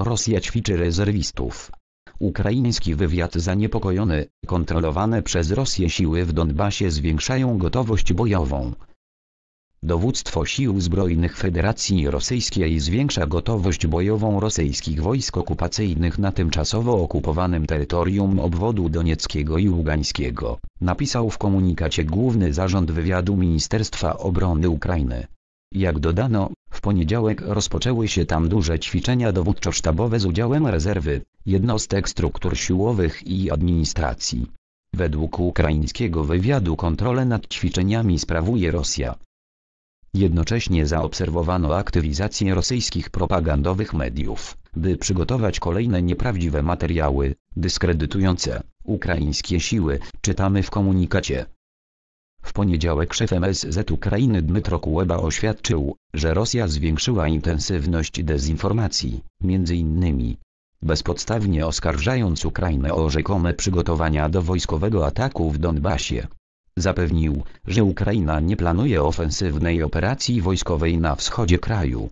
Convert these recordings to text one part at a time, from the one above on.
Rosja ćwiczy rezerwistów. Ukraiński wywiad zaniepokojony, kontrolowane przez Rosję siły w Donbasie zwiększają gotowość bojową. Dowództwo Sił Zbrojnych Federacji Rosyjskiej zwiększa gotowość bojową rosyjskich wojsk okupacyjnych na tymczasowo okupowanym terytorium obwodu Donieckiego i Ługańskiego, napisał w komunikacie główny zarząd wywiadu Ministerstwa Obrony Ukrainy. Jak dodano, w poniedziałek rozpoczęły się tam duże ćwiczenia dowódczo-sztabowe z udziałem rezerwy, jednostek struktur siłowych i administracji. Według ukraińskiego wywiadu kontrolę nad ćwiczeniami sprawuje Rosja. Jednocześnie zaobserwowano aktywizację rosyjskich propagandowych mediów, by przygotować kolejne nieprawdziwe materiały, dyskredytujące ukraińskie siły, czytamy w komunikacie. W poniedziałek szef MSZ Ukrainy Dmytro Kuleba oświadczył, że Rosja zwiększyła intensywność dezinformacji, m.in. bezpodstawnie oskarżając Ukrainę o rzekome przygotowania do wojskowego ataku w Donbasie. Zapewnił, że Ukraina nie planuje ofensywnej operacji wojskowej na wschodzie kraju.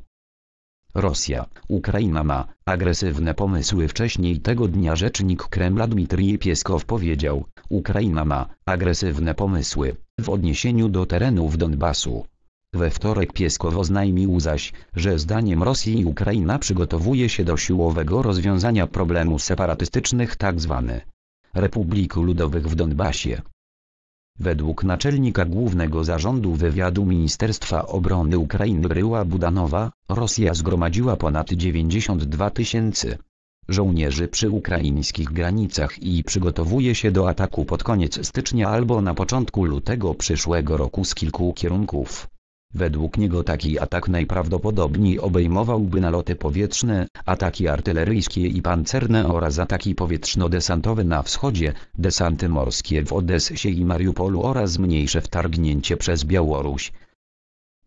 Rosja, Ukraina ma agresywne pomysły. Wcześniej tego dnia rzecznik Kremla Dmitrij Pieskow powiedział: Ukraina ma agresywne pomysły w odniesieniu do terenów Donbasu. We wtorek Pieskow oznajmił zaś, że zdaniem Rosji Ukraina przygotowuje się do siłowego rozwiązania problemu separatystycznych tzw. Tak republik Ludowych w Donbasie. Według naczelnika Głównego Zarządu Wywiadu Ministerstwa Obrony Ukrainy Ryła Budanowa, Rosja zgromadziła ponad 92 tysięcy żołnierzy przy ukraińskich granicach i przygotowuje się do ataku pod koniec stycznia albo na początku lutego przyszłego roku z kilku kierunków. Według niego taki atak najprawdopodobniej obejmowałby naloty powietrzne, ataki artyleryjskie i pancerne oraz ataki powietrzno-desantowe na wschodzie, desanty morskie w Odessie i Mariupolu oraz mniejsze wtargnięcie przez Białoruś,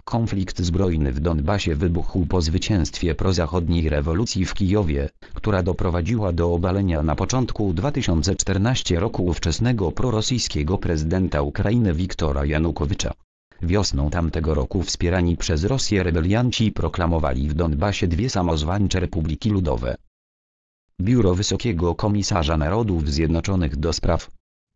Konflikt zbrojny w Donbasie wybuchł po zwycięstwie prozachodniej rewolucji w Kijowie, która doprowadziła do obalenia na początku 2014 roku ówczesnego prorosyjskiego prezydenta Ukrainy Wiktora Janukowycza. Wiosną tamtego roku wspierani przez Rosję rebelianci proklamowali w Donbasie dwie samozwańcze republiki ludowe. Biuro Wysokiego Komisarza Narodów Zjednoczonych do spraw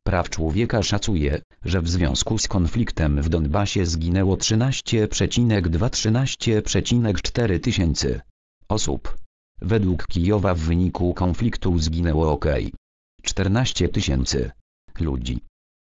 Praw Człowieka szacuje, że w związku z konfliktem w Donbasie zginęło 13,2-13,4 tysięcy osób. Według Kijowa w wyniku konfliktu zginęło ok. 14 tysięcy ludzi.